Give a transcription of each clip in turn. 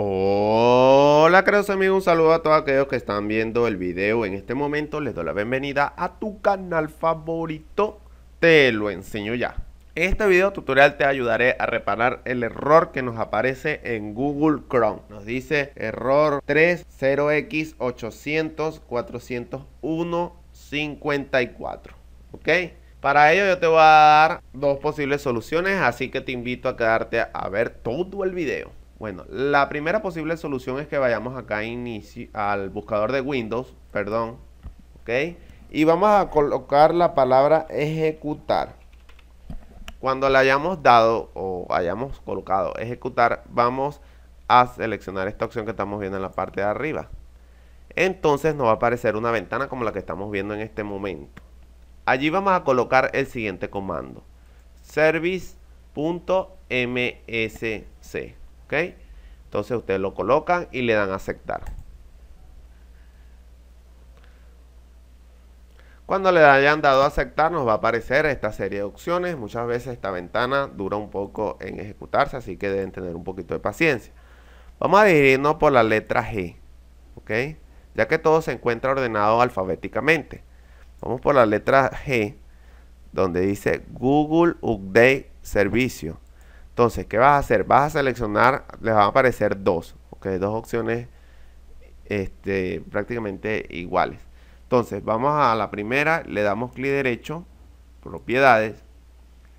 Hola queridos amigos, un saludo a todos aquellos que están viendo el video En este momento les doy la bienvenida a tu canal favorito Te lo enseño ya En este video tutorial te ayudaré a reparar el error que nos aparece en Google Chrome. Nos dice error 30X800-401-54. 54 ok Para ello yo te voy a dar dos posibles soluciones, así que te invito a quedarte a ver todo el video. Bueno, la primera posible solución es que vayamos acá inicio, al buscador de Windows, perdón, ¿ok? Y vamos a colocar la palabra ejecutar. Cuando le hayamos dado o hayamos colocado ejecutar, vamos a seleccionar esta opción que estamos viendo en la parte de arriba. Entonces nos va a aparecer una ventana como la que estamos viendo en este momento. Allí vamos a colocar el siguiente comando. Service.msc ¿ok? Entonces ustedes lo colocan y le dan a aceptar. Cuando le hayan dado a aceptar nos va a aparecer esta serie de opciones. Muchas veces esta ventana dura un poco en ejecutarse, así que deben tener un poquito de paciencia. Vamos a dirigirnos por la letra G, ¿ok? Ya que todo se encuentra ordenado alfabéticamente. Vamos por la letra G, donde dice Google Update Servicio. Entonces, ¿qué vas a hacer? Vas a seleccionar, les van a aparecer dos, ok, dos opciones este, prácticamente iguales. Entonces, vamos a la primera, le damos clic derecho, propiedades.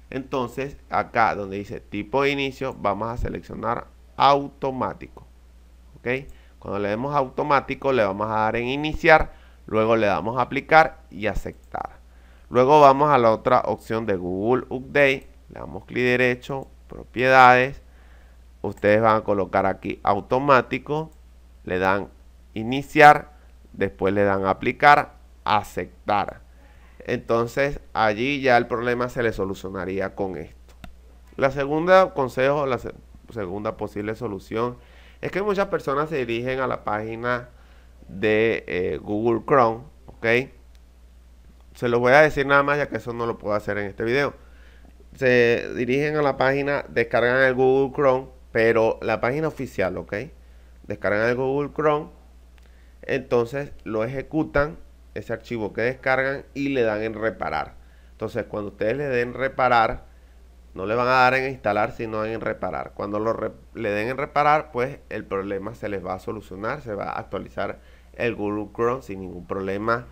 Entonces, acá donde dice tipo de inicio, vamos a seleccionar automático. ¿Ok? Cuando le demos automático, le vamos a dar en iniciar, luego le damos aplicar y aceptar. Luego vamos a la otra opción de Google Update, le damos clic derecho, propiedades, ustedes van a colocar aquí automático, le dan iniciar, después le dan aplicar, aceptar. Entonces allí ya el problema se le solucionaría con esto. La segunda consejo, la segunda posible solución es que muchas personas se dirigen a la página de eh, Google Chrome, ¿ok? Se lo voy a decir nada más ya que eso no lo puedo hacer en este video se dirigen a la página, descargan el Google Chrome, pero la página oficial, ¿ok? Descargan el Google Chrome, entonces lo ejecutan, ese archivo que descargan y le dan en reparar. Entonces cuando ustedes le den reparar, no le van a dar en instalar, sino en reparar. Cuando lo le den en reparar, pues el problema se les va a solucionar, se va a actualizar el Google Chrome sin ningún problema